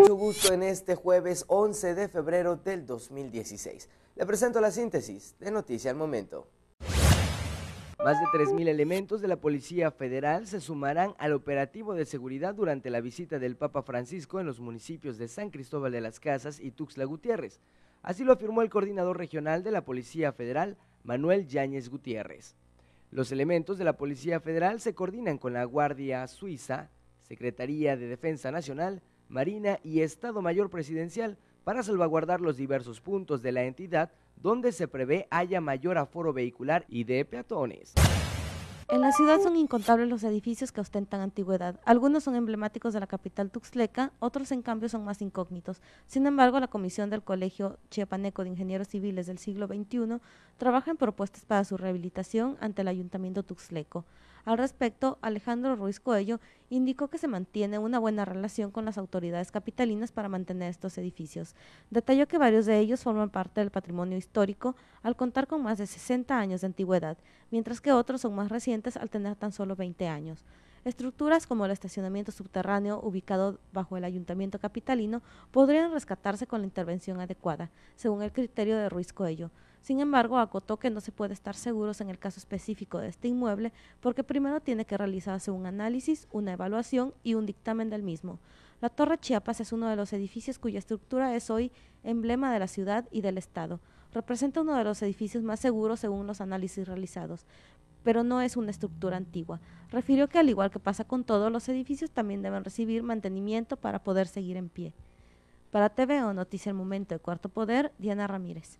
mucho gusto en este jueves 11 de febrero del 2016. Le presento la síntesis de Noticia al Momento. Más de 3.000 elementos de la Policía Federal se sumarán al operativo de seguridad durante la visita del Papa Francisco en los municipios de San Cristóbal de las Casas y Tuxtla Gutiérrez. Así lo afirmó el coordinador regional de la Policía Federal, Manuel Yáñez Gutiérrez. Los elementos de la Policía Federal se coordinan con la Guardia Suiza, Secretaría de Defensa Nacional, Marina y Estado Mayor Presidencial para salvaguardar los diversos puntos de la entidad donde se prevé haya mayor aforo vehicular y de peatones. En la ciudad son incontables los edificios que ostentan antigüedad. Algunos son emblemáticos de la capital tuxleca, otros en cambio son más incógnitos. Sin embargo, la Comisión del Colegio Chiapaneco de Ingenieros Civiles del siglo XXI trabaja en propuestas para su rehabilitación ante el Ayuntamiento Tuxleco. Al respecto, Alejandro Ruiz Coello indicó que se mantiene una buena relación con las autoridades capitalinas para mantener estos edificios. Detalló que varios de ellos forman parte del patrimonio histórico al contar con más de 60 años de antigüedad, mientras que otros son más recientes al tener tan solo 20 años. Estructuras como el estacionamiento subterráneo ubicado bajo el ayuntamiento capitalino podrían rescatarse con la intervención adecuada, según el criterio de Ruiz Coello. Sin embargo, acotó que no se puede estar seguros en el caso específico de este inmueble porque primero tiene que realizarse un análisis, una evaluación y un dictamen del mismo. La Torre Chiapas es uno de los edificios cuya estructura es hoy emblema de la ciudad y del Estado. Representa uno de los edificios más seguros según los análisis realizados, pero no es una estructura antigua. Refirió que al igual que pasa con todos los edificios, también deben recibir mantenimiento para poder seguir en pie. Para TVO Noticia El Momento de Cuarto Poder, Diana Ramírez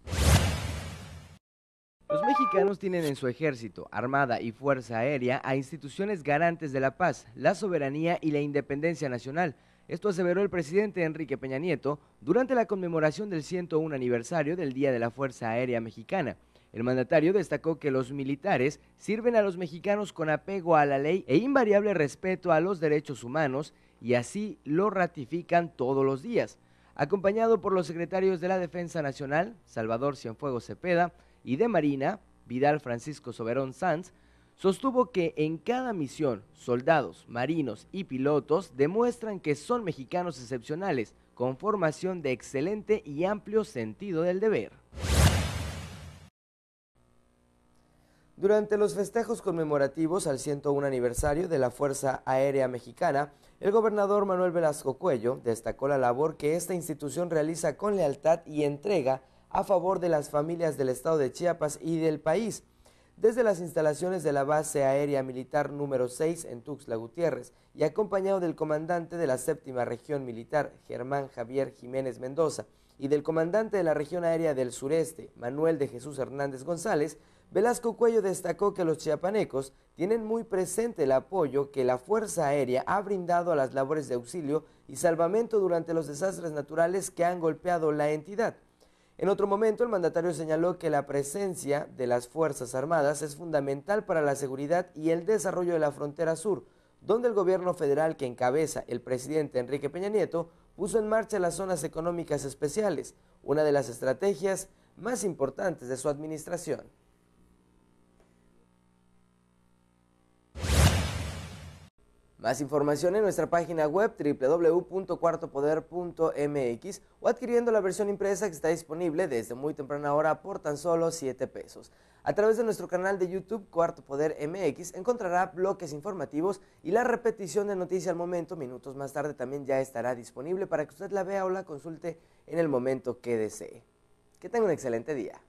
mexicanos tienen en su ejército, armada y fuerza aérea a instituciones garantes de la paz, la soberanía y la independencia nacional. Esto aseveró el presidente Enrique Peña Nieto durante la conmemoración del 101 aniversario del Día de la Fuerza Aérea Mexicana. El mandatario destacó que los militares sirven a los mexicanos con apego a la ley e invariable respeto a los derechos humanos y así lo ratifican todos los días. Acompañado por los secretarios de la Defensa Nacional, Salvador Cienfuegos Cepeda, y de Marina, Vidal Francisco Soberón Sanz, sostuvo que en cada misión soldados, marinos y pilotos demuestran que son mexicanos excepcionales, con formación de excelente y amplio sentido del deber. Durante los festejos conmemorativos al 101 aniversario de la Fuerza Aérea Mexicana, el gobernador Manuel Velasco Cuello destacó la labor que esta institución realiza con lealtad y entrega a favor de las familias del estado de Chiapas y del país. Desde las instalaciones de la base aérea militar número 6 en Tuxtla Gutiérrez y acompañado del comandante de la séptima región militar, Germán Javier Jiménez Mendoza, y del comandante de la región aérea del sureste, Manuel de Jesús Hernández González, Velasco Cuello destacó que los chiapanecos tienen muy presente el apoyo que la Fuerza Aérea ha brindado a las labores de auxilio y salvamento durante los desastres naturales que han golpeado la entidad. En otro momento, el mandatario señaló que la presencia de las Fuerzas Armadas es fundamental para la seguridad y el desarrollo de la frontera sur, donde el gobierno federal que encabeza el presidente Enrique Peña Nieto puso en marcha las zonas económicas especiales, una de las estrategias más importantes de su administración. Más información en nuestra página web www.cuartopoder.mx o adquiriendo la versión impresa que está disponible desde muy temprana hora por tan solo 7 pesos. A través de nuestro canal de YouTube Cuarto Poder MX encontrará bloques informativos y la repetición de Noticias al momento minutos más tarde también ya estará disponible para que usted la vea o la consulte en el momento que desee. Que tenga un excelente día.